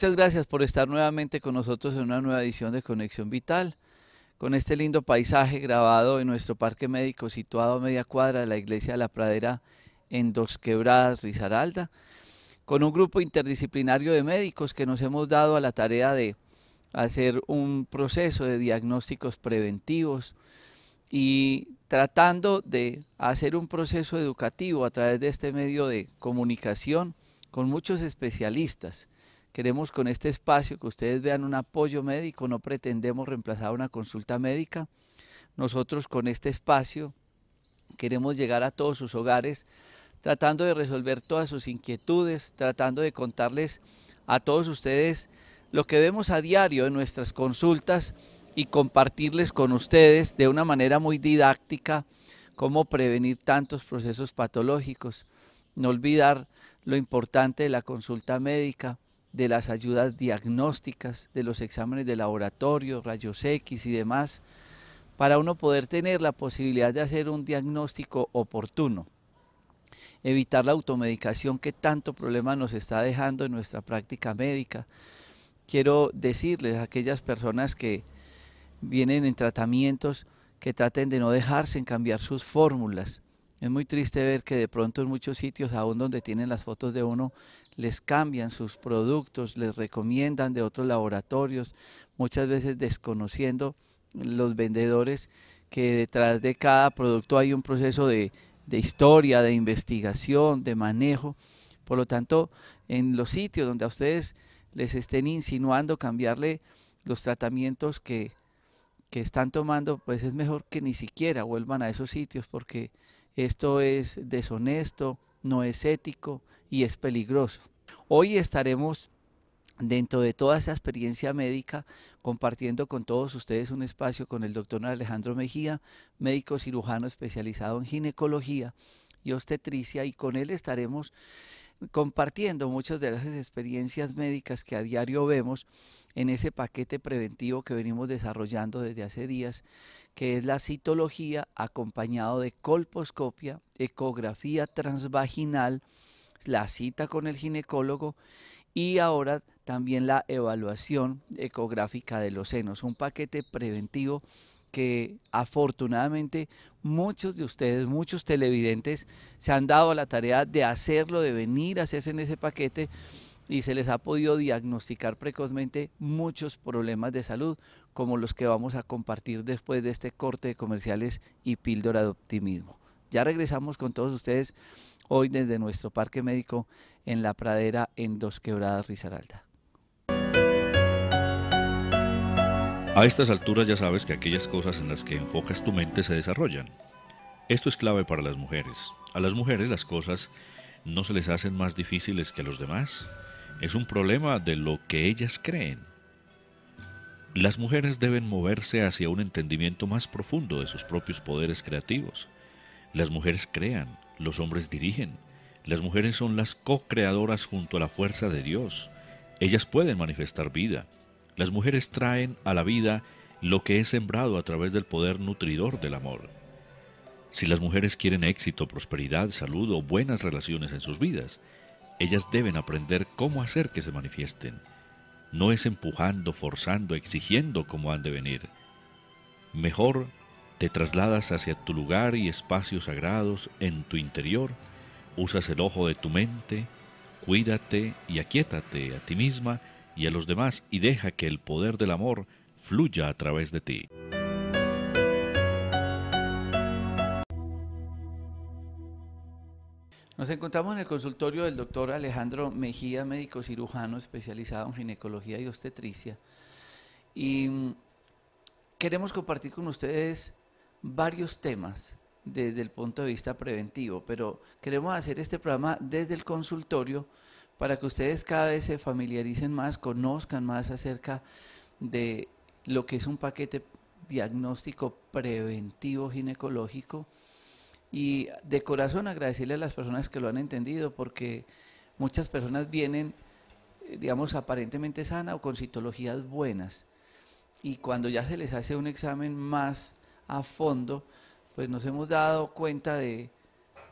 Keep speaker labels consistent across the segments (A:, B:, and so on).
A: Muchas gracias por estar nuevamente con nosotros en una nueva edición de Conexión Vital, con este lindo paisaje grabado en nuestro parque médico situado a media cuadra de la iglesia de la Pradera en Dos Quebradas, Risaralda, con un grupo interdisciplinario de médicos que nos hemos dado a la tarea de hacer un proceso de diagnósticos preventivos y tratando de hacer un proceso educativo a través de este medio de comunicación con muchos especialistas Queremos con este espacio que ustedes vean un apoyo médico, no pretendemos reemplazar una consulta médica. Nosotros con este espacio queremos llegar a todos sus hogares tratando de resolver todas sus inquietudes, tratando de contarles a todos ustedes lo que vemos a diario en nuestras consultas y compartirles con ustedes de una manera muy didáctica cómo prevenir tantos procesos patológicos. No olvidar lo importante de la consulta médica, de las ayudas diagnósticas, de los exámenes de laboratorio, rayos X y demás, para uno poder tener la posibilidad de hacer un diagnóstico oportuno, evitar la automedicación que tanto problema nos está dejando en nuestra práctica médica. Quiero decirles a aquellas personas que vienen en tratamientos que traten de no dejarse en cambiar sus fórmulas, es muy triste ver que de pronto en muchos sitios, aún donde tienen las fotos de uno, les cambian sus productos, les recomiendan de otros laboratorios, muchas veces desconociendo los vendedores que detrás de cada producto hay un proceso de, historia, de investigación, de manejo. Por lo tanto, en los sitios donde a ustedes les estén insinuando cambiarle los tratamientos que, que están tomando, pues es mejor que ni siquiera vuelvan a esos sitios porque esto es deshonesto, no es ético y es peligroso. Hoy estaremos dentro de toda esa experiencia médica, compartiendo con todos ustedes un espacio con el doctor Alejandro Mejía, médico cirujano especializado en ginecología y obstetricia, y con él estaremos compartiendo muchas de las experiencias médicas que a diario vemos en ese paquete preventivo que venimos desarrollando desde hace días que es la citología acompañado de colposcopia, ecografía transvaginal, la cita con el ginecólogo y ahora también la evaluación ecográfica de los senos, un paquete preventivo que afortunadamente muchos de ustedes, muchos televidentes se han dado a la tarea de hacerlo, de venir a hacerse en ese paquete y se les ha podido diagnosticar precozmente muchos problemas de salud como los que vamos a compartir después de este corte de comerciales y píldora de optimismo. Ya regresamos con todos ustedes hoy desde nuestro parque médico en la pradera en Dos Quebradas Risaralda.
B: A estas alturas ya sabes que aquellas cosas en las que enfocas tu mente se desarrollan. Esto es clave para las mujeres. A las mujeres las cosas no se les hacen más difíciles que a los demás es un problema de lo que ellas creen. Las mujeres deben moverse hacia un entendimiento más profundo de sus propios poderes creativos. Las mujeres crean, los hombres dirigen. Las mujeres son las co-creadoras junto a la fuerza de Dios. Ellas pueden manifestar vida. Las mujeres traen a la vida lo que es sembrado a través del poder nutridor del amor. Si las mujeres quieren éxito, prosperidad, salud o buenas relaciones en sus vidas, ellas deben aprender cómo hacer que se manifiesten. No es empujando, forzando, exigiendo cómo han de venir. Mejor te trasladas hacia tu lugar y espacios sagrados en tu interior, usas el ojo de tu mente, cuídate y aquietate a ti misma y a los demás y deja que el poder del amor fluya a través de ti.
A: Nos encontramos en el consultorio del doctor Alejandro Mejía, médico cirujano especializado en ginecología y obstetricia. Y mm, queremos compartir con ustedes varios temas desde el punto de vista preventivo, pero queremos hacer este programa desde el consultorio para que ustedes cada vez se familiaricen más, conozcan más acerca de lo que es un paquete diagnóstico preventivo ginecológico y de corazón agradecerle a las personas que lo han entendido porque muchas personas vienen, eh, digamos, aparentemente sana o con citologías buenas y cuando ya se les hace un examen más a fondo, pues nos hemos dado cuenta de,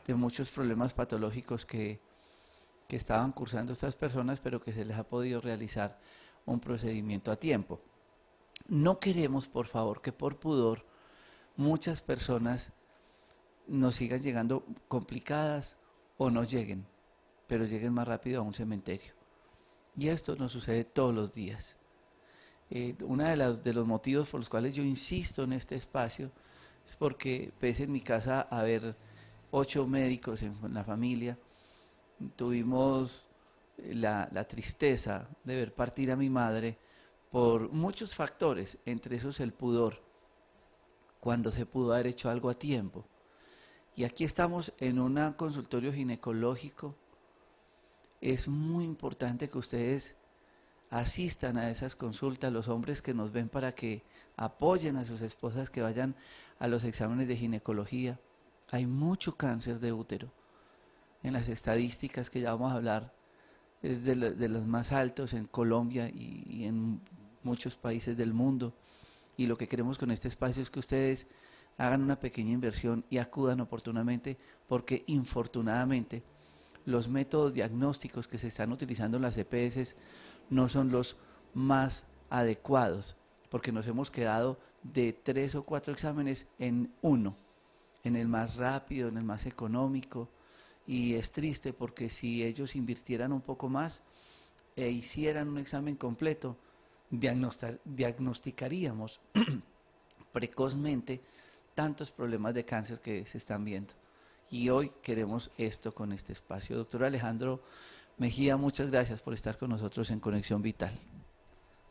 A: muchos problemas patológicos que, que estaban cursando estas personas, pero que se les ha podido realizar un procedimiento a tiempo. No queremos, por favor, que por pudor muchas personas nos sigan llegando complicadas o no lleguen, pero lleguen más rápido a un cementerio. Y esto nos sucede todos los días. Eh, uno de, los motivos por los cuales yo insisto en este espacio es porque pese en mi casa a haber ocho médicos en, la familia, tuvimos eh, la tristeza de ver partir a mi madre por muchos factores, entre esos el pudor, cuando se pudo haber hecho algo a tiempo y aquí estamos en un consultorio ginecológico. Es muy importante que ustedes asistan a esas consultas, los hombres que nos ven para que apoyen a sus esposas que vayan a los exámenes de ginecología. Hay mucho cáncer de útero. En las estadísticas que ya vamos a hablar, es de, los más altos en Colombia y en muchos países del mundo. Y lo que queremos con este espacio es que ustedes hagan una pequeña inversión y acudan oportunamente porque infortunadamente los métodos diagnósticos que se están utilizando en las EPS no son los más adecuados porque nos hemos quedado de tres o cuatro exámenes en uno, en el más rápido, en el más económico y es triste porque si ellos invirtieran un poco más e hicieran un examen completo, diagnosticaríamos precozmente tantos problemas de cáncer que se están viendo. Y hoy queremos esto con este espacio. Doctor Alejandro Mejía, muchas gracias por estar con nosotros en Conexión Vital.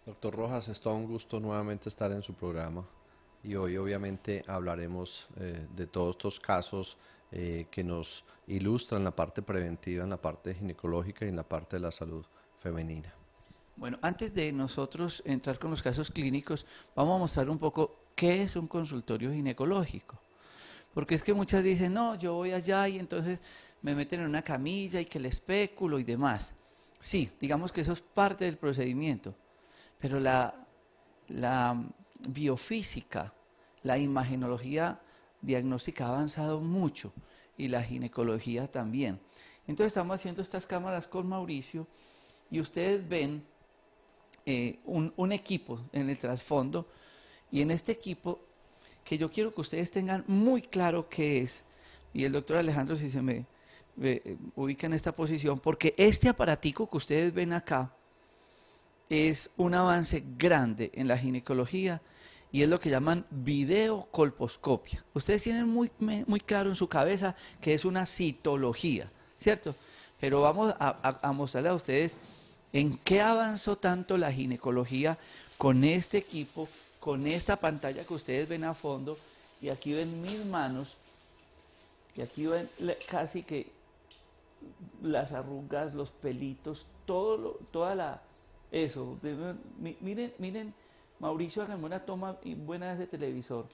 C: Doctor Rojas, es todo un gusto nuevamente estar en su programa y hoy obviamente hablaremos eh, de todos estos casos eh, que nos ilustran la parte preventiva, en la parte ginecológica y en la parte de la salud femenina.
A: Bueno, antes de nosotros entrar con los casos clínicos, vamos a mostrar un poco qué es un consultorio ginecológico. Porque es que muchas dicen, no, yo voy allá y entonces me meten en una camilla y que le especulo y demás. Sí, digamos que eso es parte del procedimiento, pero la, biofísica, la imagenología diagnóstica ha avanzado mucho y la ginecología también. Entonces estamos haciendo estas cámaras con Mauricio y ustedes ven eh, un, un equipo en el trasfondo y en este equipo que yo quiero que ustedes tengan muy claro qué es. Y el doctor Alejandro, si se me, eh, ubica en esta posición, porque este aparatico que ustedes ven acá es un avance grande en la ginecología y es lo que llaman videocolposcopia. Ustedes tienen muy, muy claro en su cabeza que es una citología, ¿cierto? Pero vamos a, a mostrarle a ustedes en qué avanzó tanto la ginecología con este equipo con esta pantalla que ustedes ven a fondo y aquí ven mis manos y aquí ven casi que las arrugas, los pelitos, todo toda la eso. Miren, miren, Mauricio háganme una toma buena de televisor.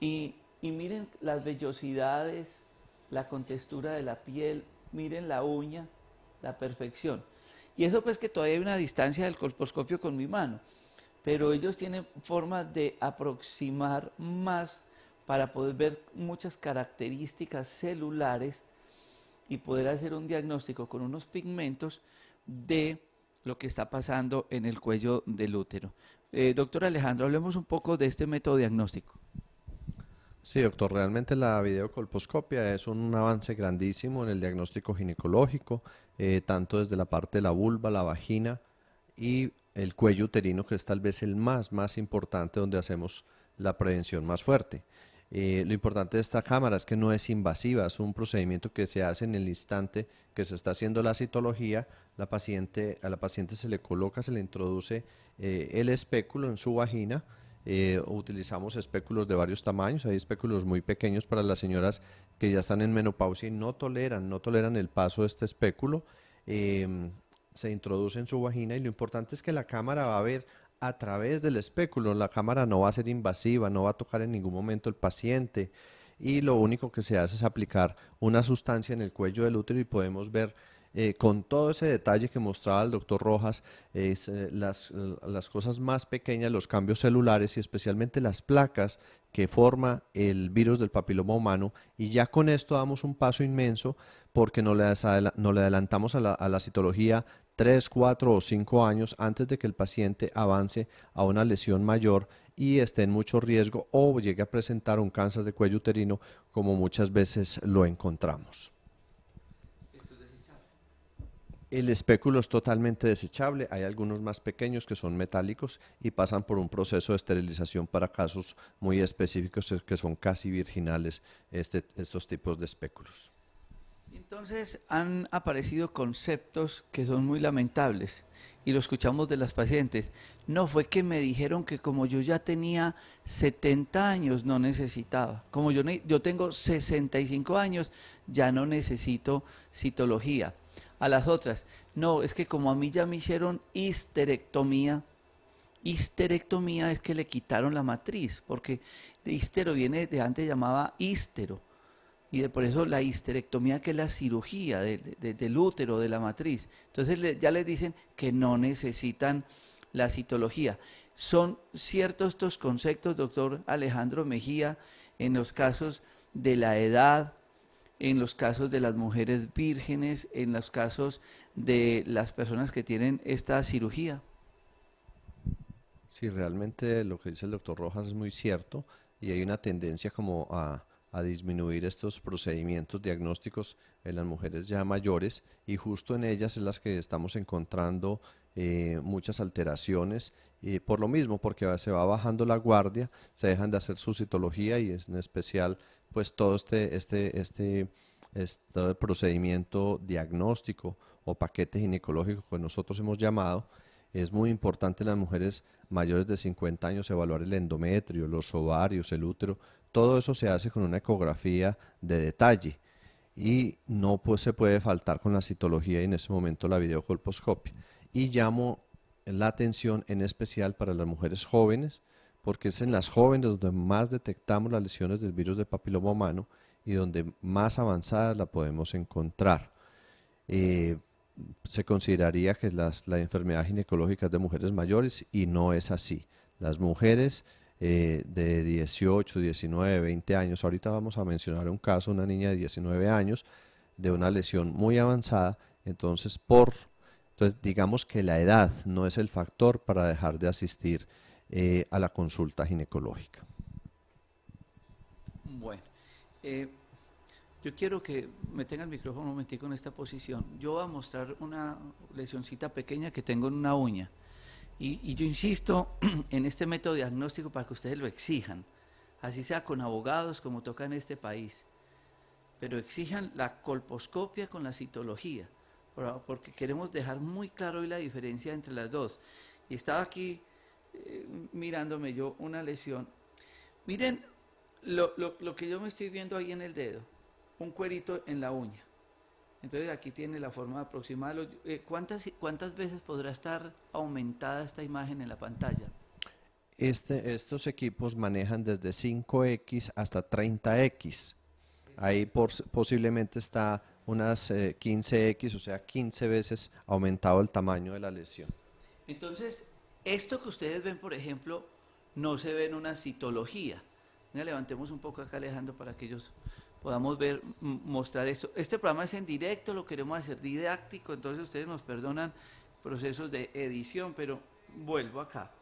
A: Y, y miren las vellosidades, la contextura de la piel, miren la uña, la perfección. Y eso pues que todavía hay una distancia del colposcopio con mi mano pero ellos tienen forma de aproximar más para poder ver muchas características celulares y poder hacer un diagnóstico con unos pigmentos de lo que está pasando en el cuello del útero. Eh, doctor Alejandro, hablemos un
C: poco de este método diagnóstico. Sí, doctor, realmente la videocolposcopia es un avance grandísimo en el diagnóstico ginecológico, eh, tanto desde la parte de la vulva, la vagina, y el cuello uterino, que es tal vez el más, más importante donde hacemos la prevención más fuerte. Eh, lo importante de esta cámara es que no es invasiva, es un procedimiento que se hace en el instante que se está haciendo la citología. La paciente, a la paciente se le coloca, se le introduce eh, el espéculo en su vagina. Eh, utilizamos espéculos de varios tamaños, hay espéculos muy pequeños para las señoras que ya están en menopausia y no toleran, no toleran el paso de este espéculo se introduce en su vagina y lo importante es que la cámara va a ver a través del espéculo, la cámara no va a ser invasiva, no va a tocar en ningún momento el paciente y lo único que se hace es aplicar una sustancia en el cuello del útero y podemos ver eh, con todo ese detalle que mostraba el doctor Rojas, eh, las, cosas más pequeñas, los cambios celulares y especialmente las placas que forma el virus del papiloma humano. Y ya con esto damos un paso inmenso porque no le, le adelantamos a la, a la citología tres, cuatro o cinco años antes de que el paciente avance a una lesión mayor y esté en mucho riesgo o llegue a presentar un cáncer de cuello uterino como muchas veces lo encontramos. El espéculo es totalmente desechable, hay algunos más pequeños que son metálicos y pasan por un proceso de esterilización para casos muy específicos que son casi virginales este, estos tipos de espéculos.
A: Entonces han aparecido conceptos que son muy lamentables y lo escuchamos de las pacientes. No, fue que me dijeron que como yo ya tenía 70 años no necesitaba. Como yo, yo tengo 65 años ya no necesito citología. A las otras, no, es que como a mí ya me hicieron histerectomía, histerectomía es que le quitaron la matriz, porque histero viene de antes llamaba histero y por eso la histerectomía, que es la cirugía del útero, de la matriz. Entonces ya les dicen que no necesitan la citología. Son ciertos estos conceptos, doctor Alejandro Mejía, en los casos de la edad, en los casos de las mujeres vírgenes, en los casos
C: de las personas que tienen esta cirugía. Sí, realmente lo que dice el doctor Rojas es muy cierto y hay una tendencia como a a disminuir estos procedimientos diagnósticos en las mujeres ya mayores y justo en ellas es las que estamos encontrando eh, muchas alteraciones y por lo mismo porque se va bajando la guardia se dejan de hacer su citología y en especial pues todo este este este este procedimiento diagnóstico o paquete ginecológico que nosotros hemos llamado es muy importante en las mujeres mayores de 50 años evaluar el endometrio, los ovarios, el útero, todo eso se hace con una ecografía de detalle y no se puede faltar con la citología y en ese momento la videocolposcopia. Y llamo la atención en especial para las mujeres jóvenes, porque es en las jóvenes donde más detectamos las lesiones del virus de papiloma humano y donde más avanzadas la podemos encontrar. Eh, se consideraría que las, la enfermedad ginecológica de mujeres mayores y no es así. Las mujeres eh, de 18, 19, 20 años. Ahorita vamos a mencionar un caso, una niña de 19 años, de una lesión muy avanzada. Entonces, por, entonces digamos que la edad no es el factor para dejar de asistir eh, a la consulta ginecológica.
A: Bueno, eh, yo quiero que me tenga el micrófono un momentico en esta posición. Yo voy a mostrar una lesioncita pequeña que tengo en una uña. Y, yo insisto en este método diagnóstico para que ustedes lo exijan, así sea con abogados como toca en este país, pero exijan la colposcopia con la citología, porque queremos dejar muy claro hoy la diferencia entre las dos. Y estaba aquí eh, mirándome yo una lesión. Miren lo que yo me estoy viendo ahí en el dedo, un cuerito en la uña. Entonces aquí tiene la forma aproximada. Eh, ¿Cuántas, ¿Cuántas veces podrá estar aumentada esta imagen en la pantalla?
C: Este, estos equipos manejan desde 5X hasta 30X. Ahí por, posiblemente está unas 15X, eh, o sea, 15 veces aumentado el tamaño de la lesión.
A: Entonces, esto que ustedes ven, por ejemplo, no se ve en una citología. levantemos un poco acá, Alejandro, para que ellos podamos ver, mostrar esto. Este programa es en directo, lo queremos hacer didáctico, entonces ustedes nos perdonan procesos de edición, pero vuelvo acá.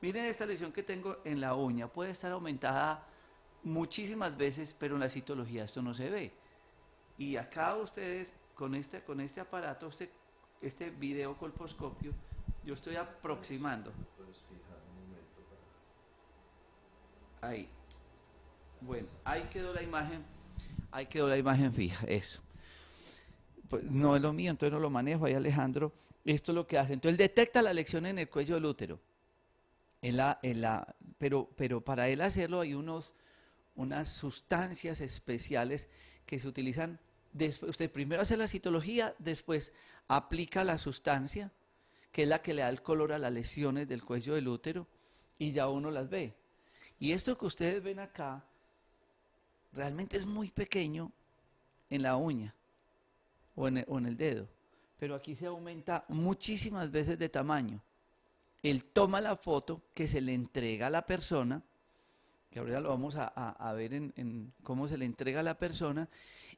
A: Miren esta lesión que tengo en la uña, puede estar aumentada muchísimas veces, pero en la citología esto no se ve. Y acá ustedes, con este, con este aparato, este, este video colposcopio, yo estoy aproximando. Ahí. Bueno, ahí quedó la imagen Ahí quedó la imagen fija, eso. Pues, no es lo mío, entonces no lo manejo. Ahí Alejandro, esto es lo que hace. Entonces detecta la lesión en el cuello del útero. pero, pero para él hacerlo hay unos, unas sustancias especiales que se utilizan. usted primero hace la citología, después aplica la sustancia, que es la que le da el color a las lesiones del cuello del útero, y ya uno las ve. Y esto que ustedes ven acá realmente es muy pequeño en la uña o en, el, dedo, pero aquí se aumenta muchísimas veces de tamaño. Él toma la foto que se le entrega a la persona, que ahorita lo vamos a, ver en, en cómo se le entrega a la persona,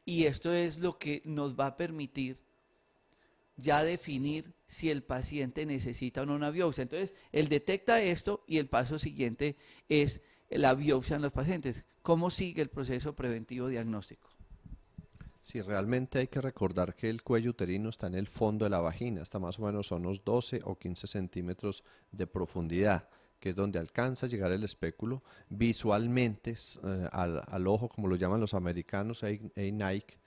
A: y esto es lo que nos va a permitir ya definir si el paciente necesita o no una biopsia. Entonces, él detecta esto y el paso siguiente es la biopsia en los pacientes. ¿Cómo sigue el proceso preventivo diagnóstico?
C: Sí, realmente hay que recordar que el cuello uterino está en el fondo de la vagina, está más o menos a unos 12 o 15 centímetros de profundidad que es donde alcanza a llegar el espéculo visualmente eh, al, ojo, como lo llaman los americanos, hay Nike,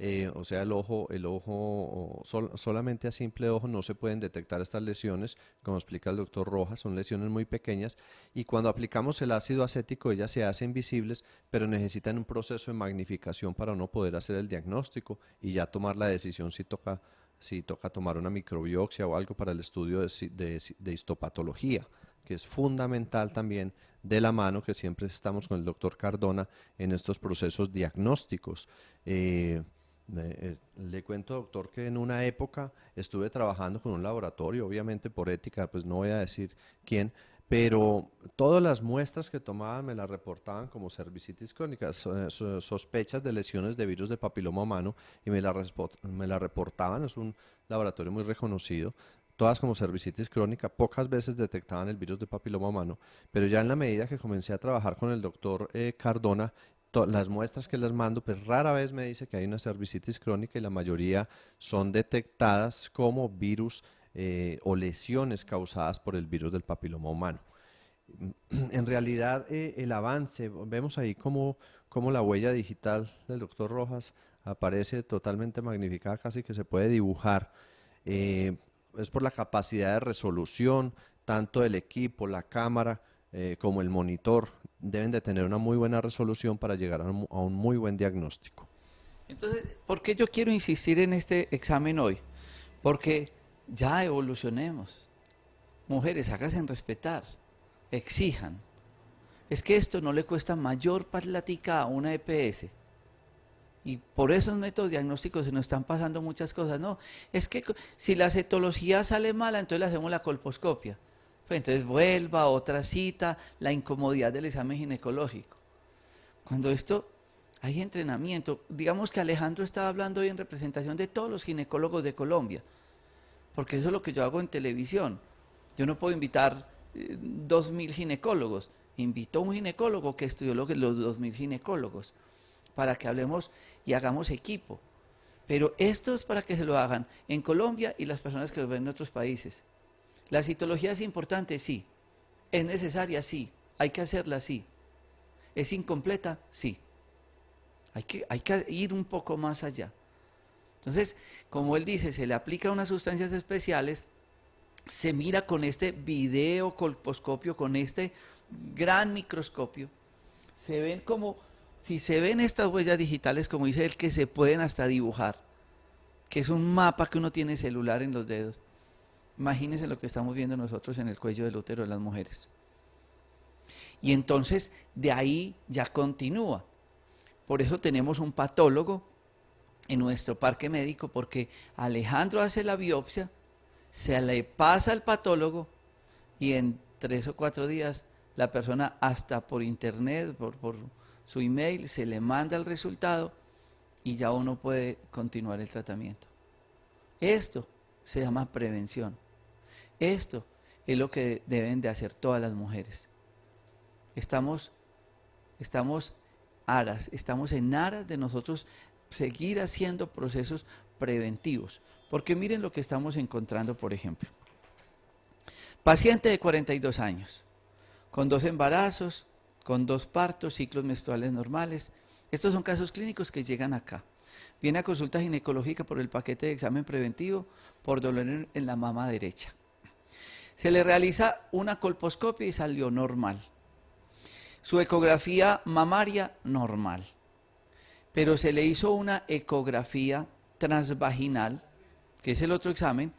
C: eh, o sea, el ojo, el ojo solamente a simple ojo no se pueden detectar estas lesiones, como explica el doctor Rojas, son lesiones muy pequeñas y cuando aplicamos el ácido acético ellas se hacen visibles, pero necesitan un proceso de magnificación para no poder hacer el diagnóstico y ya tomar la decisión si toca si toca tomar una microbiopsia o algo para el estudio de, histopatología, que es fundamental también de la mano, que siempre estamos con el doctor Cardona en estos procesos diagnósticos. Eh, le cuento, doctor, que en una época estuve trabajando con un laboratorio, obviamente por ética, pues no voy a decir quién, pero todas las muestras que tomaban me las reportaban como cervicitis crónica, sospechas de lesiones de virus de papiloma humano y me las la reportaban, es un laboratorio muy reconocido, todas como cervicitis crónica, pocas veces detectaban el virus de papiloma humano, pero ya en la medida que comencé a trabajar con el doctor eh, Cardona las muestras que les mando, pues rara vez me dice que hay una cervicitis crónica y la mayoría son detectadas como virus eh, o lesiones causadas por el virus del papiloma humano. En realidad, eh, el avance, vemos ahí cómo, la huella digital del doctor Rojas aparece totalmente magnificada, casi que se puede dibujar. Eh, es por la capacidad de resolución, tanto del equipo, la cámara, como el monitor deben de tener una muy buena resolución para llegar a un, muy buen diagnóstico.
A: Entonces, ¿por qué yo quiero insistir en este examen hoy? Porque ya evolucionemos. Mujeres, háganse respetar, exijan. Es que esto no le cuesta mayor plática a una EPS. Y por esos métodos diagnósticos se nos están pasando muchas cosas. No, es que si la cetología sale mala, entonces le hacemos la colposcopia. Pues entonces vuelva otra cita, la incomodidad del examen ginecológico. Cuando esto hay entrenamiento, digamos que Alejandro estaba hablando hoy en representación de todos los ginecólogos de Colombia, porque eso es lo que yo hago en televisión. Yo no puedo invitar eh, dos mil ginecólogos, invito a un ginecólogo que estudió los dos mil ginecólogos para que hablemos y hagamos equipo. Pero esto es para que se lo hagan en Colombia y las personas que lo ven en otros países. ¿La citología es importante? Sí. ¿Es necesaria? Sí. ¿Hay que hacerla? Sí. ¿Es incompleta? Sí. Hay que, ir un poco más allá. Entonces, como él dice, se le aplica unas sustancias especiales, se mira con este video colposcopio, con este gran microscopio, se ven como, si se ven estas huellas digitales, como dice él, que se pueden hasta dibujar, que es un mapa que uno tiene celular en los dedos. Imagínense lo que estamos viendo nosotros en el cuello del útero de las mujeres. Y entonces de ahí ya continúa. Por eso tenemos un patólogo en nuestro parque médico, porque Alejandro hace la biopsia, se le pasa al patólogo y en tres o cuatro días la persona hasta por internet, por, su email, se le manda el resultado y ya uno puede continuar el tratamiento. Esto se llama prevención. Esto es lo que deben de hacer todas las mujeres. Estamos, estamos aras, estamos en aras de nosotros seguir haciendo procesos preventivos. Porque miren lo que estamos encontrando, por ejemplo. Paciente de 42 años, con dos embarazos, con dos partos, ciclos menstruales normales. Estos son casos clínicos que llegan acá. Viene a consulta ginecológica por el paquete de examen preventivo por dolor en la mama derecha. Se le realiza una colposcopia y salió normal. Su ecografía mamaria normal. Pero se le hizo una ecografía transvaginal, que es el otro examen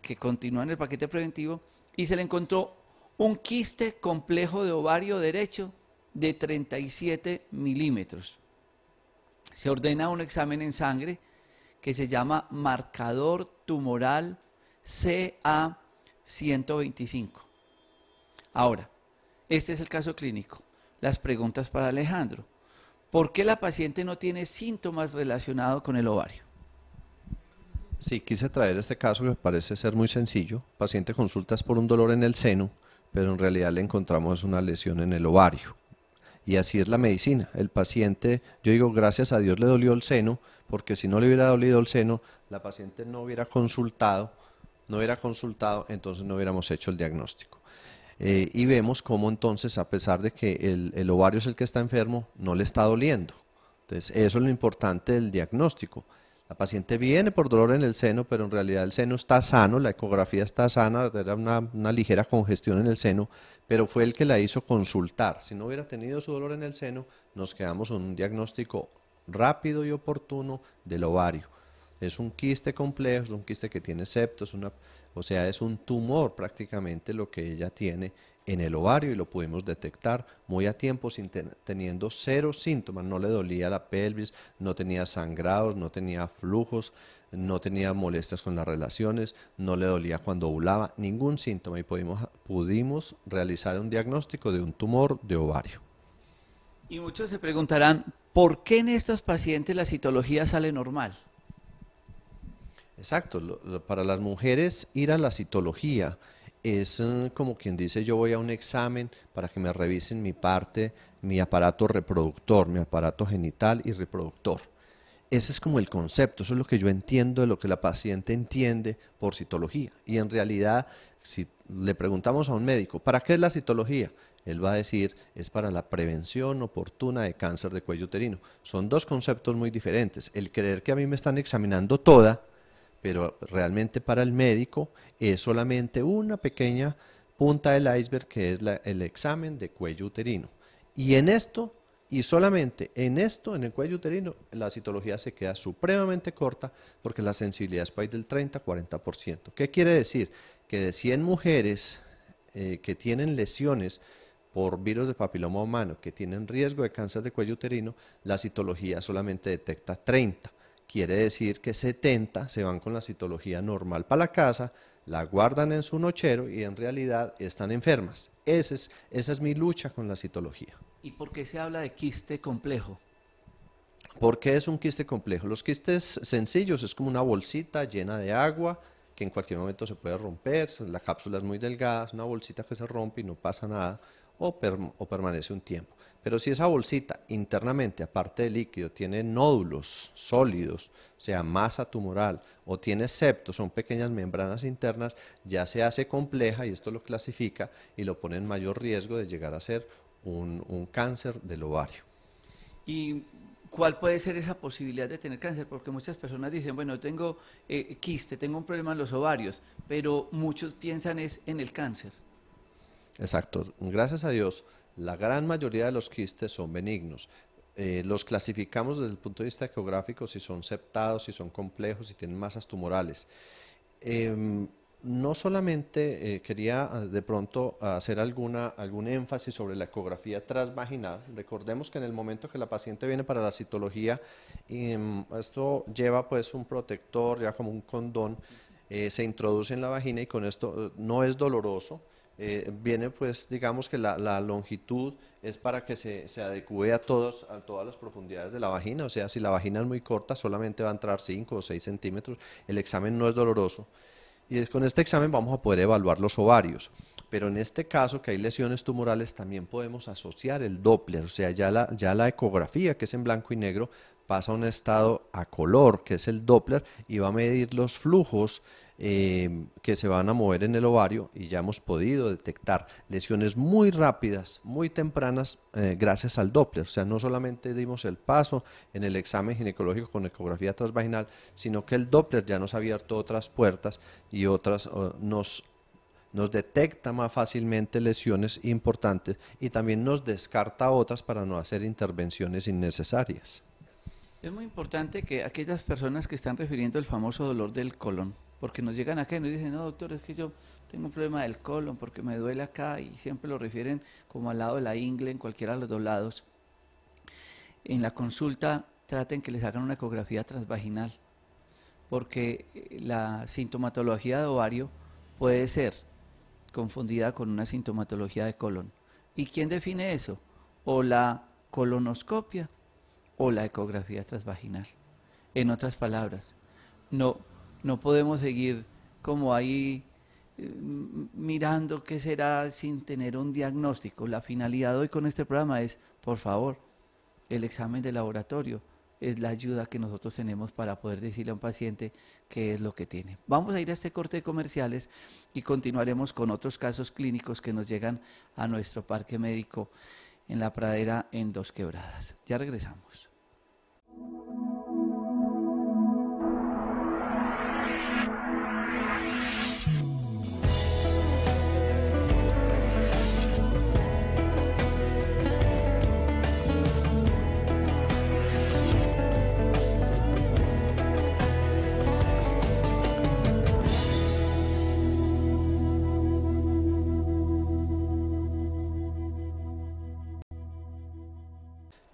A: que continúa en el paquete preventivo, y se le encontró un quiste complejo de ovario derecho de 37 milímetros. Se ordena un examen en sangre que se llama marcador tumoral CA 125. Ahora, este es el caso clínico. Las preguntas para Alejandro. ¿Por qué la paciente no
C: tiene síntomas relacionados con el ovario? Sí, quise traer este caso que parece ser muy sencillo. Paciente consultas por un dolor en el seno, pero en realidad le encontramos una lesión en el ovario. Y así es la medicina. El paciente, yo digo, gracias a Dios le dolió el seno, porque si no le hubiera dolido el seno, la paciente no hubiera consultado no hubiera consultado, entonces no hubiéramos hecho el diagnóstico. Eh, y vemos cómo entonces, a pesar de que el, ovario es el que está enfermo, no le está doliendo. Entonces, eso es lo importante del diagnóstico. La paciente viene por dolor en el seno, pero en realidad el seno está sano, la ecografía está sana, era una, una ligera congestión en el seno, pero fue el que la hizo consultar. Si no hubiera tenido su dolor en el seno, nos quedamos con un diagnóstico rápido y oportuno del ovario. Es un quiste complejo, es un quiste que tiene septos, una, o sea, es un tumor prácticamente lo que ella tiene en el ovario y lo pudimos detectar muy a tiempo sin teniendo cero síntomas. No le dolía la pelvis, no tenía sangrados, no tenía flujos, no tenía molestias con las relaciones, no le dolía cuando ovulaba, ningún síntoma y pudimos, realizar un diagnóstico de un tumor de ovario.
A: Y muchos se preguntarán, ¿por qué en estos pacientes la citología sale normal?
C: Exacto, para las mujeres ir a la citología es eh, como quien dice yo voy a un examen para que me revisen mi parte, mi aparato reproductor, mi aparato genital y reproductor. Ese es como el concepto, eso es lo que yo entiendo de lo que la paciente entiende por citología. Y en realidad, si le preguntamos a un médico, ¿para qué es la citología? Él va a decir, es para la prevención oportuna de cáncer de cuello uterino. Son dos conceptos muy diferentes. El creer que a mí me están examinando toda, pero realmente para el médico es solamente una pequeña punta del iceberg que es el examen de cuello uterino. Y en esto, y solamente en esto, en el cuello uterino, la citología se queda supremamente corta porque la sensibilidad es del 30-40%. ¿Qué quiere decir? Que de 100 mujeres eh, que tienen lesiones por virus de papiloma humano que tienen riesgo de cáncer de cuello uterino, la citología solamente detecta 30 quiere decir que 70 se van con la citología normal para la casa, la guardan en su nochero y en realidad están enfermas. Ese es, esa es mi lucha con la citología.
A: ¿Y por qué se habla de quiste complejo?
C: qué es un quiste complejo? Los quistes sencillos es como una bolsita llena de agua que en cualquier momento se puede romper, la cápsula es muy delgada, es una bolsita que se rompe y no pasa nada o permanece un tiempo. Pero si esa bolsita internamente, aparte de líquido, tiene nódulos sólidos, sea masa tumoral o tiene septos, son pequeñas membranas internas, ya se hace compleja y esto lo clasifica y lo pone en mayor riesgo de llegar a ser un, cáncer del ovario. ¿Y cuál puede
A: ser esa posibilidad de tener cáncer? Porque muchas personas dicen, bueno, tengo eh, quiste, tengo un problema en los ovarios, pero muchos piensan es en el cáncer.
C: Exacto, gracias a Dios la gran mayoría de los quistes son benignos. Eh, los clasificamos desde el punto de vista ecográfico si son septados, si son complejos, si tienen masas tumorales. Em, no solamente eh, quería ah, de pronto hacer alguna, algún énfasis sobre la ecografía transvaginal. Recordemos que en el momento que la paciente viene para la citología, em, esto lleva pues un protector, ya como un condón, eh, se introduce en la vagina y con esto no es doloroso eh, viene pues digamos que la, longitud es para que se, se adecue a, todos, a todas las profundidades de la vagina, o sea, si la vagina es muy corta solamente va a entrar 5 o 6 centímetros, el examen no es doloroso. Y con este examen vamos a poder evaluar los ovarios. Pero en este caso, que hay lesiones tumorales, también podemos asociar el Doppler, o sea, ya ya la ecografía, que es en blanco y negro, pasa a un estado a color, que es el Doppler, y va a medir los flujos eh, que se van a mover en el ovario y ya hemos podido detectar lesiones muy rápidas, muy tempranas, eh, gracias al Doppler. O sea, no solamente dimos el paso en el examen ginecológico con ecografía transvaginal, sino que el Doppler ya nos ha abierto otras puertas y otras nos nos detecta más fácilmente lesiones importantes y también nos descarta otras para no hacer intervenciones innecesarias.
A: Es muy importante que aquellas personas que están refiriendo el famoso dolor del colon, porque nos llegan acá y nos dicen, no doctor, es que yo tengo un problema del colon porque me duele acá y siempre lo refieren como al lado de la ingle, en cualquiera de los dos lados. En la consulta traten que les hagan una ecografía transvaginal, porque eh, la sintomatología de ovario puede ser confundida con una sintomatología de colon. ¿Y quién define eso? O la colonoscopia o la ecografía transvaginal. En otras palabras, no, no podemos seguir como ahí eh, mirando qué será sin tener un diagnóstico. La finalidad hoy con este programa es, por favor, el examen de laboratorio es la ayuda que nosotros tenemos para poder decirle a un paciente qué es lo que tiene. Vamos a ir a este corte de comerciales y continuaremos con otros casos clínicos que nos llegan a nuestro parque médico en la pradera en Dos Quebradas. Ya regresamos.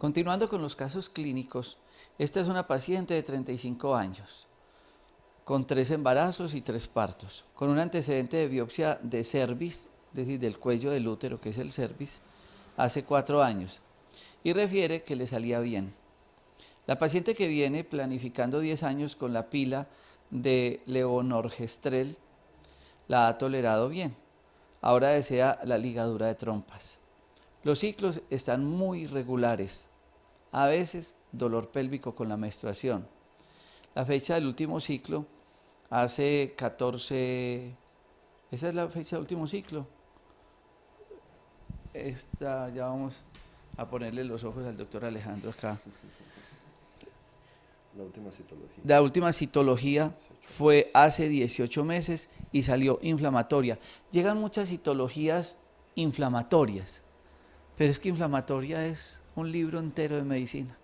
A: Continuando con los casos clínicos, esta es una paciente de 35 años, con tres embarazos y tres partos, con un antecedente de biopsia de cervix, es decir, del cuello del útero, que es el cervix, hace cuatro años, y refiere que le salía bien. La paciente que viene planificando 10 años con la pila de leonorgestrel la ha tolerado bien. Ahora desea la ligadura de trompas. Los ciclos están muy regulares, a veces dolor pélvico con la menstruación. La fecha del último ciclo hace 14... Esa es la fecha del último ciclo. Esta, ya vamos a ponerle los ojos al doctor Alejandro acá.
C: La última citología. La
A: última citología fue hace 18 meses y salió inflamatoria. Llegan muchas citologías inflamatorias, pero es que inflamatoria es un libro entero de medicina.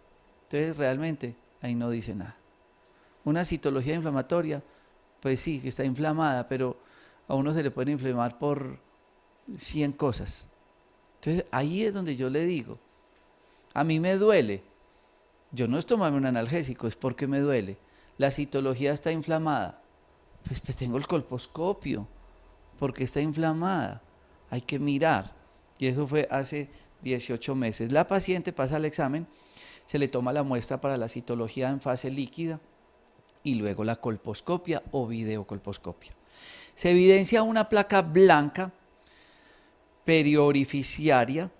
A: Entonces realmente ahí no dice nada. Una citología inflamatoria, pues sí, que está inflamada, pero a uno se le puede inflamar por 100 cosas. Entonces ahí es donde yo le digo, a mí me duele. Yo no es tomarme un analgésico, es porque me duele. La citología está inflamada. pues, pues tengo el colposcopio, porque está inflamada. Hay que mirar. Y eso fue hace 18 meses. La paciente pasa al examen, se le toma la muestra para la citología en fase líquida y luego la colposcopia o videocolposcopia. Se evidencia una placa blanca periorificiaria.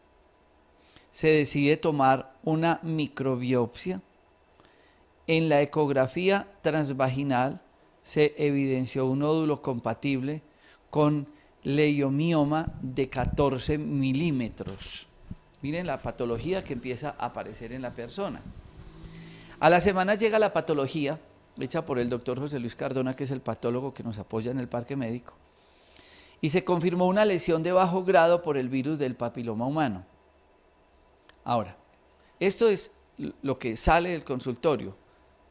A: Se decide tomar una microbiopsia. En la ecografía transvaginal se evidenció un nódulo compatible con leiomioma de 14 milímetros. Miren la patología que empieza a aparecer en la persona. A la semana llega la patología hecha por el doctor José Luis Cardona, que es el patólogo que nos apoya en el parque médico, y se confirmó una lesión de bajo grado por el virus del papiloma humano. Ahora, esto es lo que sale del consultorio.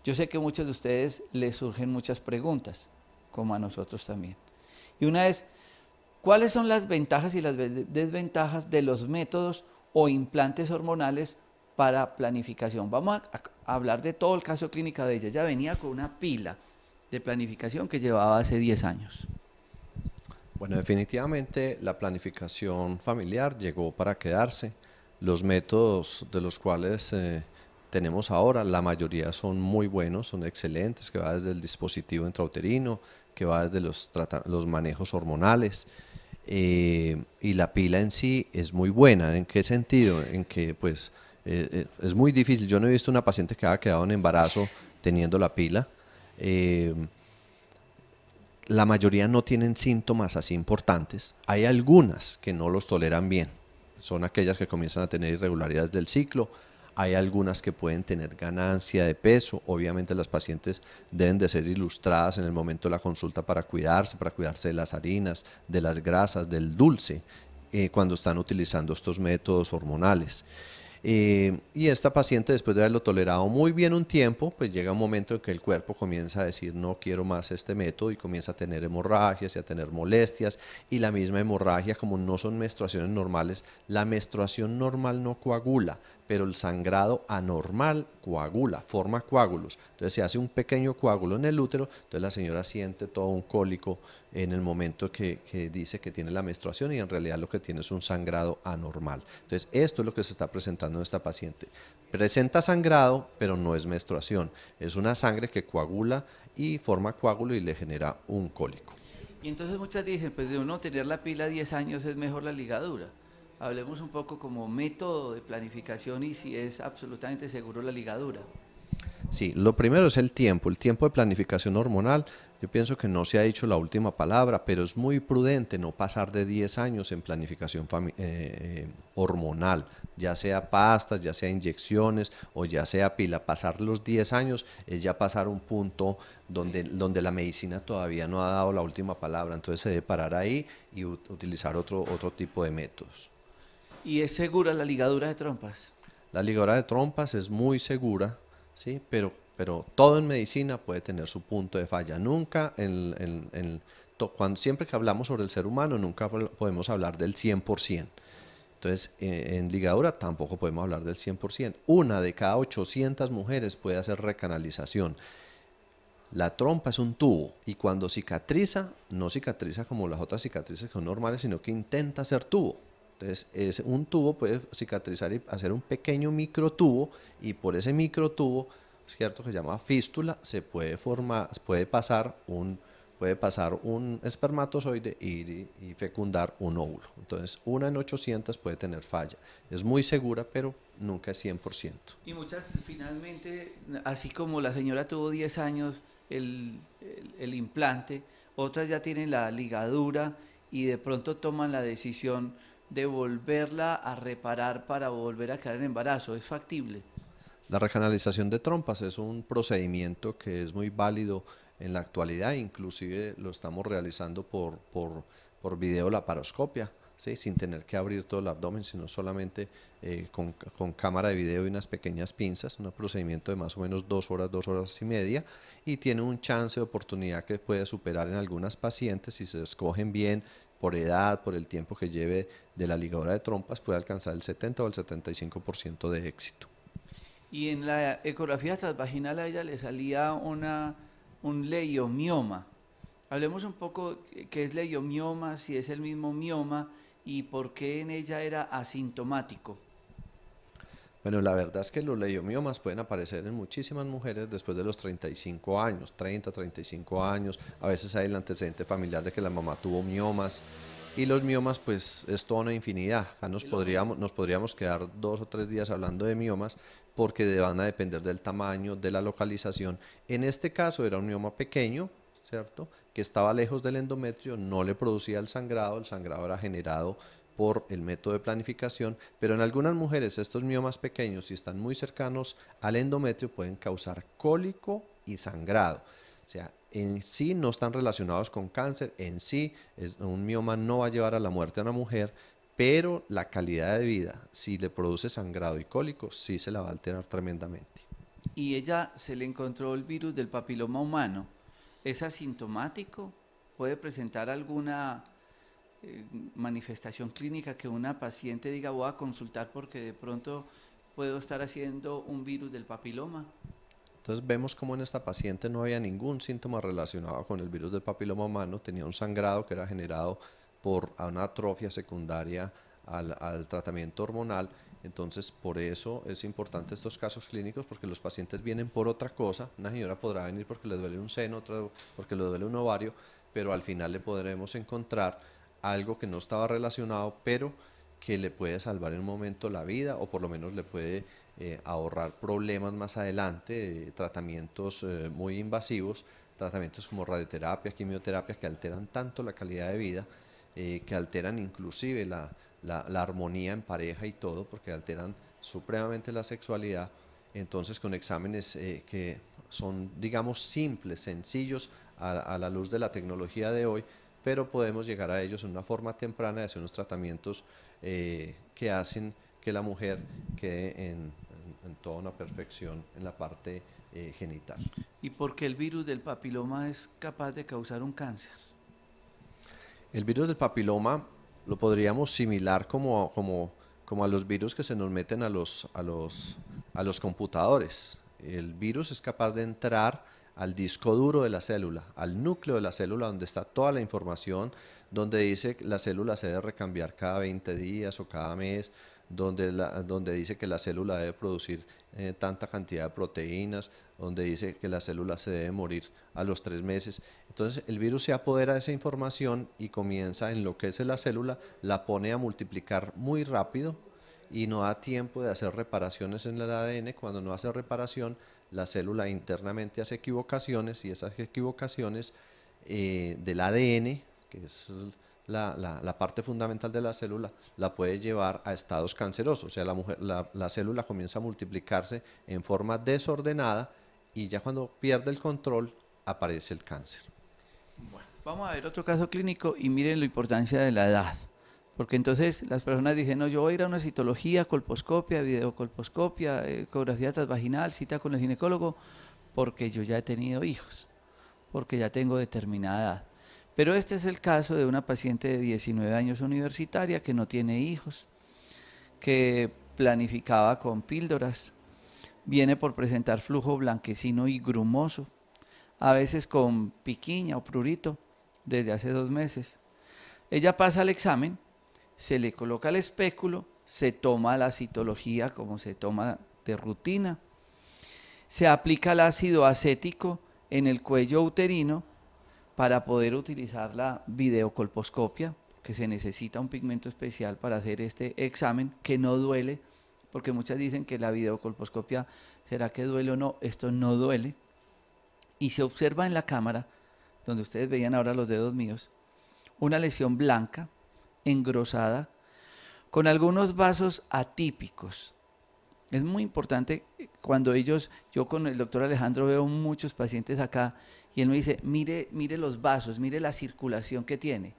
A: Yo sé que a muchos de ustedes les surgen muchas preguntas, como a nosotros también. Y una es, ¿cuáles son las ventajas y las desventajas de los métodos o implantes hormonales para planificación. Vamos a, hablar de todo el caso clínico de ella. Ella venía con una pila de planificación que
C: llevaba hace 10 años. Bueno, definitivamente la planificación familiar llegó para quedarse. Los métodos de los cuales eh, tenemos ahora, la mayoría son muy buenos, son excelentes, que va desde el dispositivo intrauterino, que va desde los, los manejos hormonales, eh, y la pila en sí es muy buena. ¿En qué sentido? En que pues eh, eh, es muy difícil. Yo no he visto una paciente que haya quedado en embarazo teniendo la pila. la mayoría no tienen síntomas así importantes. Hay algunas que no los toleran bien. Son aquellas que comienzan a tener irregularidades del ciclo, hay algunas que pueden tener ganancia de peso. Obviamente las pacientes deben de ser ilustradas en el momento de la consulta para cuidarse, para cuidarse de las harinas, de las grasas, del dulce, eh, cuando están utilizando estos métodos hormonales. Eh, y esta paciente, después de haberlo tolerado muy bien un tiempo, pues llega un momento en que el cuerpo comienza a decir no quiero más este método y comienza a tener hemorragias y a tener molestias. Y la misma hemorragia, como no son menstruaciones normales, la menstruación normal no coagula pero el sangrado anormal coagula, forma coágulos. Entonces se hace un pequeño coágulo en el útero, entonces la señora siente todo un cólico en el momento que, que, dice que tiene la menstruación y en realidad lo que tiene es un sangrado anormal. Entonces esto es lo que se está presentando en esta paciente. Presenta sangrado, pero no es menstruación. Es una sangre que coagula y forma coágulo y le genera un cólico.
A: Y entonces muchas dicen, pues de uno tener la pila 10 años es mejor la ligadura hablemos un poco como método de planificación y si es absolutamente seguro la ligadura.
C: Sí, lo primero es el tiempo, el tiempo de planificación hormonal. Yo pienso que no se ha dicho la última palabra, pero es muy prudente no pasar de 10 años en planificación eh, eh, hormonal, ya sea pastas, ya sea inyecciones o ya sea pila. Pasar los 10 años es ya pasar un punto donde, donde la medicina todavía no ha dado la última palabra, entonces se debe parar ahí y utilizar otro, otro tipo de métodos. ¿Y es segura la ligadura de trompas? La ligadura de trompas es muy segura, ¿sí? Pero, pero todo en medicina puede tener su punto de falla. Nunca, en, cuando, siempre que hablamos sobre el ser humano, nunca podemos hablar del 100%. Entonces, en, eh, en ligadura tampoco podemos hablar del 100%. Una de cada 800 mujeres puede hacer recanalización. La trompa es un tubo y cuando cicatriza, no cicatriza como las otras cicatrices que son normales, sino que intenta ser tubo. Entonces, es un tubo puede cicatrizar y hacer un pequeño microtubo y por ese microtubo, cierto que se llama fístula, se puede formar, puede pasar un puede pasar un espermatozoide y, fecundar un óvulo. Entonces, una en 800 puede tener falla. Es muy segura, pero nunca es 100%.
A: Y muchas, finalmente, así como la señora tuvo 10 años el implante, otras ya tienen la ligadura y de pronto toman la decisión de volverla a reparar para volver a quedar en embarazo? ¿Es factible?
C: La recanalización de trompas es un procedimiento que es muy válido en la actualidad, inclusive lo estamos realizando por, por, por video laparoscopia, ¿sí? sin tener que abrir todo el abdomen, sino solamente eh, con, con, cámara de video y unas pequeñas pinzas, un procedimiento de más o menos dos horas, dos horas y media, y tiene un chance de oportunidad que puede superar en algunas pacientes si se escogen bien, por edad, por el tiempo que lleve de la ligadura de trompas, puede alcanzar el 70 o el 75% de éxito.
A: Y en la ecografía transvaginal a ella le salía una, un leiomioma. Hablemos un poco qué es leiomioma, si es el mismo mioma y por qué en ella era asintomático.
C: Bueno, la verdad es que los leiomiomas pueden aparecer en muchísimas mujeres después de los 35 años, 30, 35 años. A veces hay el antecedente familiar de que la mamá tuvo miomas. Y los miomas, pues es toda una infinidad. Acá nos podríamos, nos podríamos quedar dos o tres días hablando de miomas porque van a depender del tamaño, de la localización. En este caso era un mioma pequeño, ¿cierto? Que estaba lejos del endometrio, no le producía el sangrado, el sangrado era generado por el método de planificación, pero en algunas mujeres estos miomas pequeños, si están muy cercanos al endometrio, pueden causar cólico y sangrado. O sea, en sí no están relacionados con cáncer, en sí un mioma no va a llevar a la muerte a una mujer, pero la calidad de vida, si le produce sangrado y cólico, sí se la va a alterar tremendamente.
A: Y ella se le encontró el virus del papiloma humano. ¿Es asintomático? ¿Puede presentar alguna eh, manifestación clínica que una paciente diga voy a consultar porque de pronto puedo estar haciendo un virus del papiloma?
C: Entonces vemos como en esta paciente no había ningún síntoma relacionado con el virus del papiloma humano, tenía un sangrado que era generado por una atrofia secundaria al, al, tratamiento hormonal. Entonces, por eso es importante estos casos clínicos, porque los pacientes vienen por otra cosa. Una señora podrá venir porque le duele un seno, otra porque le duele un ovario, pero al final le podremos encontrar algo que no estaba relacionado, pero que le puede salvar en un momento la vida o por lo menos le puede eh, ahorrar problemas más adelante, eh, tratamientos eh, muy invasivos, tratamientos como radioterapia, quimioterapia, que alteran tanto la calidad de vida, que alteran inclusive la, armonía en pareja y todo, porque alteran supremamente la sexualidad. Entonces con exámenes que son, digamos, simples, sencillos a la luz de la tecnología de hoy, pero podemos llegar a ellos en una forma temprana de hacer unos tratamientos eh, que hacen que la mujer quede en, toda una perfección en la parte eh, genital.
A: ¿Y por qué el virus del papiloma es capaz de causar un cáncer?
C: El virus del papiloma lo podríamos similar como, como, como a los virus que se nos meten a los, a los, a los computadores. El virus es capaz de entrar al disco duro de la célula, al núcleo de la célula donde está toda la información, donde dice que la célula se debe recambiar cada 20 días o cada mes, donde, donde dice que la célula debe producir eh, tanta cantidad de proteínas, donde dice que la célula se debe morir a los tres meses. Entonces el virus se apodera de esa información y comienza a enloquecer la célula, la pone a multiplicar muy rápido y no da tiempo de hacer reparaciones en el ADN. Cuando no hace reparación, la célula internamente hace equivocaciones y esas equivocaciones eh, del ADN, que es la, parte fundamental de la célula, la puede llevar a estados cancerosos. O sea, la, la célula comienza a multiplicarse en forma desordenada y ya cuando pierde el control aparece el cáncer.
A: Bueno, vamos a ver otro caso clínico y miren la importancia de la edad. Porque entonces las personas dicen, no, yo voy a ir a una citología, colposcopia, videocolposcopia, ecografía transvaginal, cita con el ginecólogo, porque yo ya he tenido hijos, porque ya tengo determinada edad. Pero este es el caso de una paciente de 19 años universitaria que no tiene hijos, que planificaba con píldoras, viene por presentar flujo blanquecino y grumoso, a veces con piquiña o prurito, desde hace dos meses. Ella pasa el examen se le coloca el espéculo, se toma la citología como se toma de rutina, se aplica el ácido acético en el cuello uterino para poder utilizar la videocolposcopia, que se necesita un pigmento especial para hacer este examen que no duele, porque muchas dicen que la videocolposcopia, ¿será que duele o no? Esto no duele. Y se observa en la cámara, donde ustedes veían ahora los dedos míos, una lesión blanca engrosada, con algunos vasos atípicos. Es muy importante cuando ellos, yo con el doctor Alejandro veo muchos pacientes acá y él me dice, mire, mire los vasos, mire la circulación que tiene,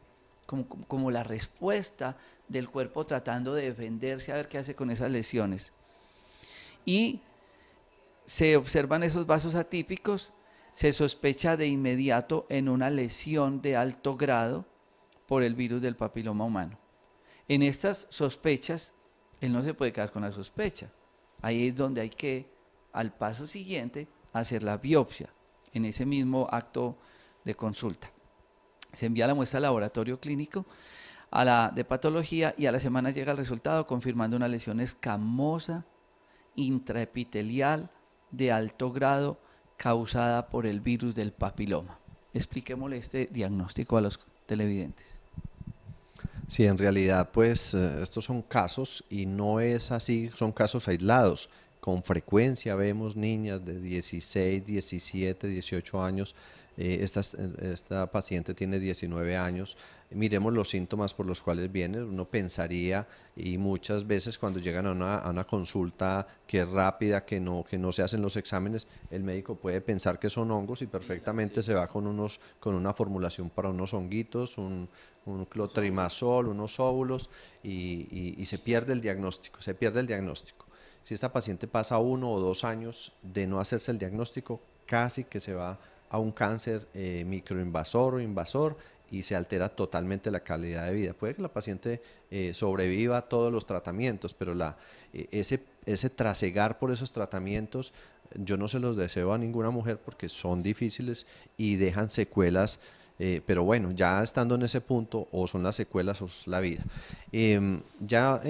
A: como la respuesta del cuerpo tratando de defenderse a ver qué hace con esas lesiones. Y se observan esos vasos atípicos, se sospecha de inmediato en una lesión de alto grado por el virus del papiloma humano. En estas sospechas, él no se puede quedar con la sospecha. Ahí es donde hay que, al paso siguiente, hacer la biopsia, en ese mismo acto de consulta. Se envía la muestra al laboratorio clínico a la de patología y a la semana llega el resultado confirmando una lesión escamosa intraepitelial de alto grado causada por el virus del papiloma. Expliquémosle este diagnóstico a los
C: televidentes. Sí, en realidad, pues eh, estos son casos y no es así, son casos aislados. Con frecuencia vemos niñas de 16, 17, 18 años eh, eh, esta, paciente tiene 19 años, miremos los síntomas por los cuales viene, uno pensaría y muchas veces cuando llegan a una, consulta que es rápida, que no, que no se hacen los exámenes, el médico puede pensar que son hongos y perfectamente se va con, unos, con una formulación para unos honguitos, un, un clotrimazol, unos óvulos y, y se pierde el diagnóstico, se pierde el diagnóstico si esta paciente pasa uno o dos años de no hacerse el diagnóstico, casi que se va a un cáncer eh, microinvasor o invasor y se altera totalmente la calidad de vida. Puede que la paciente eh, sobreviva a todos los tratamientos, pero la, eh, ese, ese trasegar por esos tratamientos yo no se los deseo a ninguna mujer porque son difíciles y dejan secuelas, pero bueno, ya estando en ese punto, o son las secuelas o es la vida. Em, ya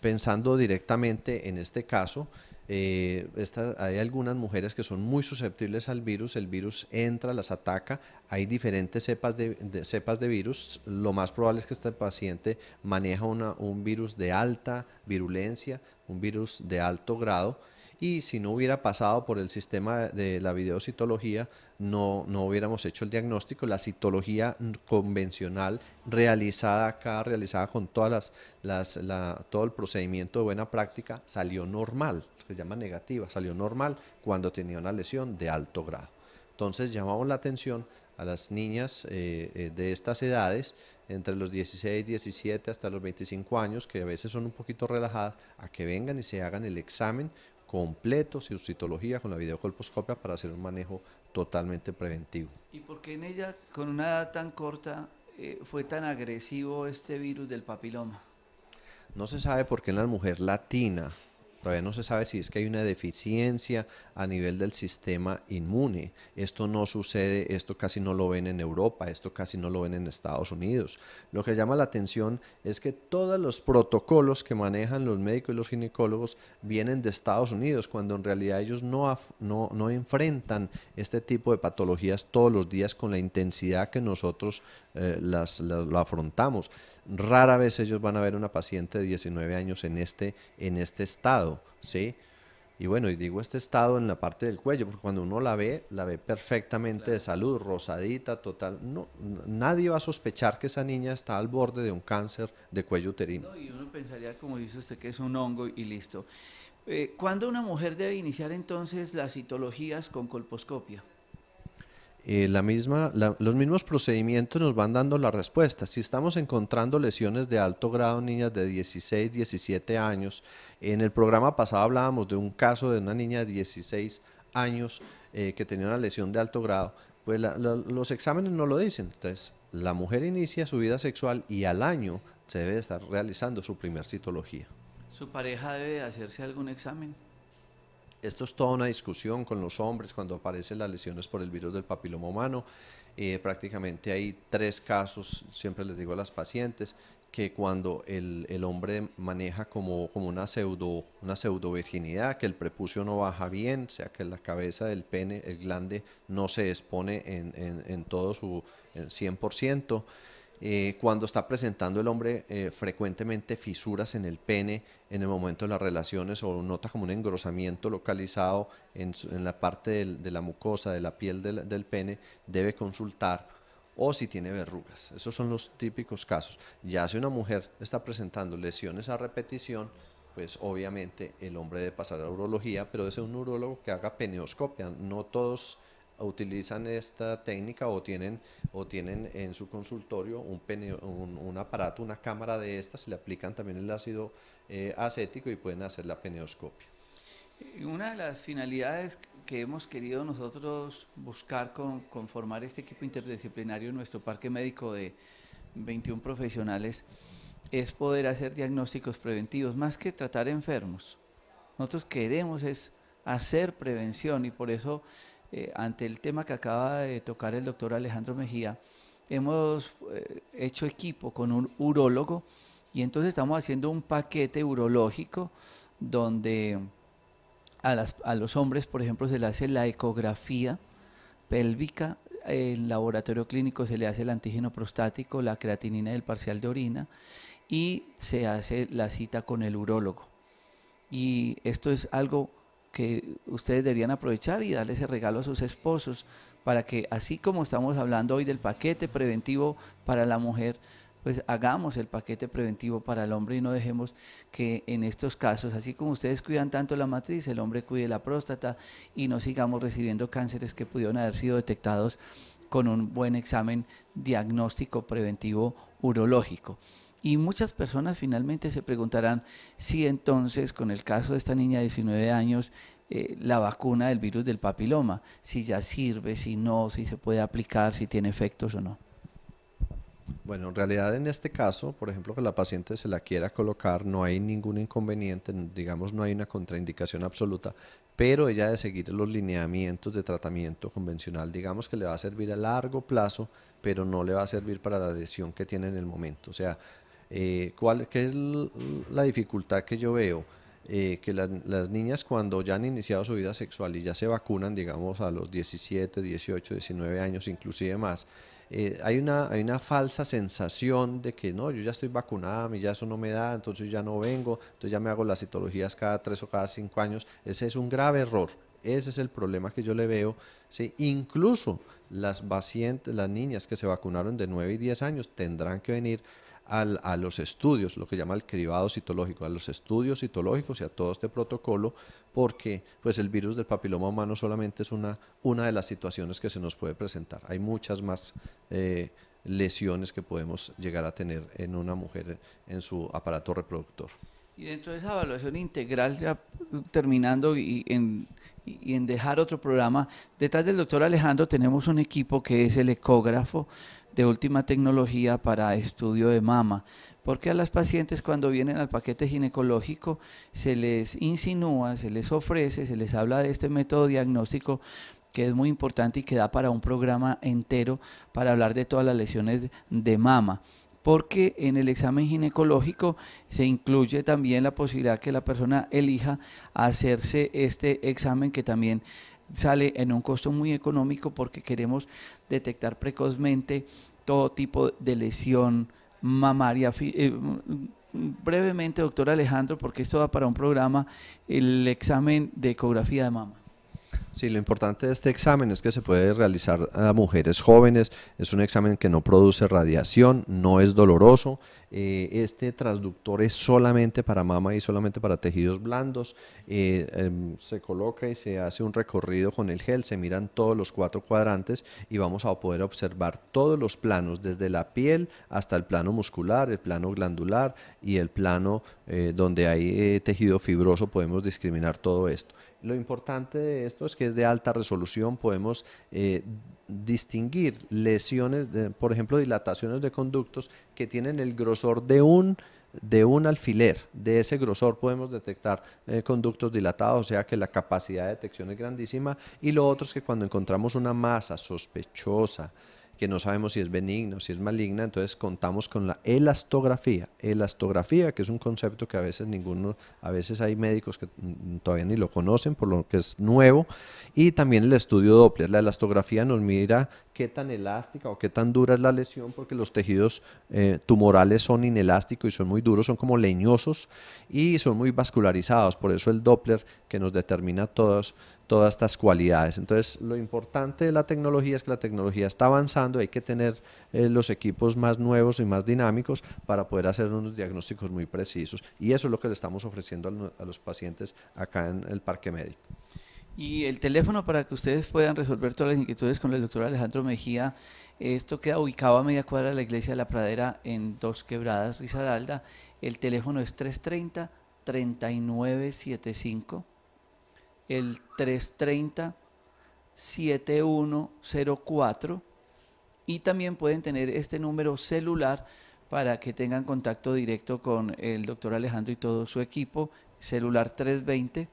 C: pensando directamente en este caso, eh, hay algunas mujeres que son muy susceptibles al virus, el virus entra, las ataca, hay diferentes cepas de, cepas de virus, lo más probable es que este paciente maneja una, un virus de alta virulencia, un virus de alto grado, y si no hubiera pasado por el sistema de la videocitología, no, no hubiéramos hecho el diagnóstico. La citología convencional realizada acá, realizada con todas las, todo el procedimiento de buena práctica, salió normal se llama negativa, salió normal cuando tenía una lesión de alto grado. Entonces llamamos la atención a las niñas eh, eh, de estas edades, entre los 16, 17 hasta los 25 años, que a veces son un poquito relajadas, a que vengan y se hagan el examen completo, su citología, con la videocolposcopia para hacer un manejo totalmente preventivo.
A: ¿Y por qué en ella, con una edad tan corta, eh, fue tan agresivo este virus del papiloma?
C: No se sabe por qué en la mujer latina Todavía no se sabe si es que hay una deficiencia a nivel del sistema inmune. Esto no sucede, esto casi no lo ven en Europa, esto casi no lo ven en Estados Unidos. Lo que llama la atención es que todos los protocolos que manejan los médicos y los ginecólogos vienen de Estados Unidos, cuando en realidad ellos no, no, enfrentan este tipo de patologías todos los días con la intensidad que nosotros eh, las, lo afrontamos. Rara vez ellos van a ver una paciente de 19 años en este, en este estado, ¿sí? Y bueno, y digo este estado en la parte del cuello, porque cuando uno la ve, la ve perfectamente de salud, rosadita, total. No, nadie va a sospechar que esa niña está al borde de un cáncer de cuello uterino.
A: y uno pensaría, como dice usted, que es un hongo y listo. Eh, ¿Cuándo una mujer debe iniciar entonces las citologías con colposcopia?
C: Eh, misma, los mismos procedimientos nos van dando la respuesta. Si estamos encontrando lesiones de alto grado en niñas de 16, 17 años, en el programa pasado hablábamos de un caso de una niña de 16 años eh, que tenía una lesión de alto grado, pues los exámenes no lo dicen. Entonces, la mujer inicia su vida sexual y al año se debe estar realizando su primer citología.
A: ¿Su pareja debe hacerse algún examen?
C: esto es toda una discusión con los hombres cuando aparecen las lesiones por el virus del papiloma humano. Eh, prácticamente hay tres casos, siempre les digo a las pacientes, que cuando el, hombre maneja como, como, una pseudo una pseudo virginidad, que el prepucio no baja bien, o sea que la cabeza del pene, el glande, no se expone en, todo su 100%. Eh, cuando está presentando el hombre eh, frecuentemente fisuras en el pene en el momento de las relaciones o nota como un engrosamiento localizado en, la parte de la mucosa, de la piel del, pene, debe consultar o si tiene verrugas. Esos son los típicos casos. Ya si una mujer está presentando lesiones a repetición, pues obviamente el hombre debe pasar a urología, pero debe ser un urologo que haga peneoscopia. No todos utilizan esta técnica o tienen, o tienen en su consultorio un, aparato, una cámara de estas, le aplican también el ácido eh, acético y pueden hacer la peneoscopia.
A: Una de las finalidades que hemos querido nosotros buscar con, formar este equipo interdisciplinario en nuestro parque médico de 21 profesionales es poder hacer diagnósticos preventivos, más que tratar enfermos. Nosotros queremos es hacer prevención y por eso eh, ante el tema que acaba de tocar el doctor Alejandro Mejía, hemos eh, hecho equipo con un urólogo y entonces estamos haciendo un paquete urológico donde a, los hombres, por ejemplo, se le hace la ecografía pélvica, en laboratorio clínico se le hace el antígeno prostático, la creatinina del parcial de orina y se hace la cita con el urólogo. Y esto es algo que ustedes deberían aprovechar y darle ese regalo a sus esposos para que así como estamos hablando hoy del paquete preventivo para la mujer, pues hagamos el paquete preventivo para el hombre y no dejemos que en estos casos, así como ustedes cuidan tanto la matriz, el hombre cuide la próstata y no sigamos recibiendo cánceres que pudieron haber sido detectados con un buen examen diagnóstico preventivo urológico. Y muchas personas finalmente se preguntarán si entonces con el caso de esta niña de 19 años eh, la vacuna del virus del papiloma, si ya sirve, si no, si se puede aplicar, si tiene efectos o no.
C: Bueno, en realidad en este caso, por ejemplo, que la paciente se la quiera colocar, no hay ningún inconveniente, digamos, no hay una contraindicación absoluta, pero ella de seguir los lineamientos de tratamiento convencional, digamos que le va a servir a largo plazo, pero no le va a servir para la lesión que tiene en el momento. O sea, eh, ¿cuál, ¿Qué es la dificultad que yo veo? Eh, que las niñas cuando ya han iniciado su vida sexual y ya se vacunan, digamos, a los 17, 18, 19 años, inclusive más, eh, hay, una, una falsa sensación de que no, yo ya estoy vacunada, a mí ya eso no me da, entonces ya no vengo, entonces ya me hago las citologías cada tres o cada cinco años. Ese es un grave error. Ese es el problema que yo le veo. Incluso las las niñas que se vacunaron de 9 y 10 años tendrán que venir a los estudios, lo que llama el cribado citológico, a los estudios citológicos y a todo este protocolo, porque pues, el virus del papiloma humano solamente es una, una de las situaciones que se nos puede presentar. Hay muchas más eh, lesiones que podemos llegar a tener en una mujer en su aparato reproductor.
A: Y dentro de esa evaluación integral, ya terminando y en, y en dejar otro programa, detrás del doctor Alejandro tenemos un equipo que es el ecógrafo, de última tecnología para estudio de mama, porque a las pacientes cuando vienen al paquete ginecológico se les insinúa, se les ofrece, se les habla de este método diagnóstico que es muy importante y que da para un programa entero para hablar de todas las lesiones de mama porque en el examen ginecológico se incluye también la posibilidad que la persona elija hacerse este examen que también sale en un costo muy económico porque queremos detectar precozmente todo tipo de lesión mamaria. Eh, brevemente, doctor Alejandro, porque esto va para un programa, el examen de ecografía de mama.
C: Sí, lo importante de este examen es que se puede realizar a mujeres jóvenes, es un examen que no produce radiación, no es doloroso, eh, este transductor es solamente para mama y solamente para tejidos blandos, eh, em, se coloca y se hace un recorrido con el gel, se miran todos los cuatro cuadrantes y vamos a poder observar todos los planos, desde la piel hasta el plano muscular, el plano glandular y el plano eh, donde hay tejido fibroso, podemos discriminar todo esto. Lo importante de esto es que es de alta resolución, podemos eh, distinguir lesiones, por ejemplo, dilataciones de conductos que tienen el grosor de un de un alfiler de ese grosor podemos detectar eh, conductos dilatados, o sea que la capacidad de detección es grandísima. Y lo otro es que cuando encontramos una masa sospechosa, que no sabemos si es benigno, si es maligna, entonces contamos con la elastografía. Elastografía, que es un concepto que a veces ninguno, a veces hay médicos que todavía ni lo conocen, por lo que es nuevo, y también el estudio Doppler. La elastografía nos mira qué tan elástica o qué tan dura es la lesión, porque los tejidos eh, tumorales son inelásticos y son muy duros, son como leñosos y son muy vascularizados. Por eso el Doppler que nos determina todas, todas estas cualidades. Entonces, lo importante de la tecnología es que la tecnología está avanzando, hay que tener eh, los equipos más nuevos y más dinámicos para poder hacer unos diagnósticos muy precisos. Y eso es lo que le estamos ofreciendo a los pacientes acá en el Parque Médico.
A: Y el teléfono para que ustedes puedan resolver todas las inquietudes con el doctor Alejandro Mejía. Esto queda ubicado a media cuadra de la iglesia de la Pradera en Dos Quebradas, Risaralda. El teléfono es 330-3975. El 330-7104. Y también pueden tener este número celular para que tengan contacto directo con el doctor Alejandro y todo su equipo. Celular 320.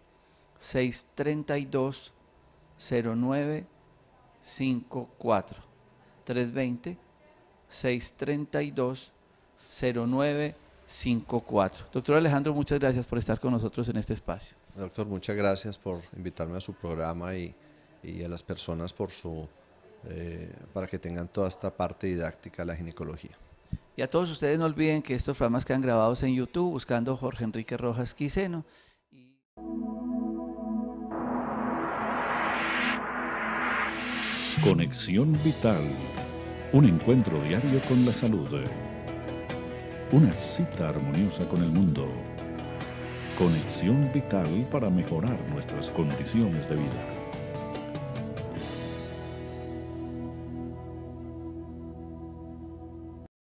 A: 632 0954 320 632
C: 0954 Doctor Alejandro, muchas gracias por estar con nosotros en este espacio. Doctor, muchas gracias por invitarme a su programa y, a las personas por su, eh, para que tengan toda esta parte didáctica de la ginecología.
A: Y a todos ustedes no olviden que estos programas quedan grabados en YouTube buscando Jorge Enrique Rojas Quiseno.
B: Conexión Vital, un encuentro diario con la salud. Una cita armoniosa con el mundo. Conexión Vital para mejorar nuestras condiciones de vida.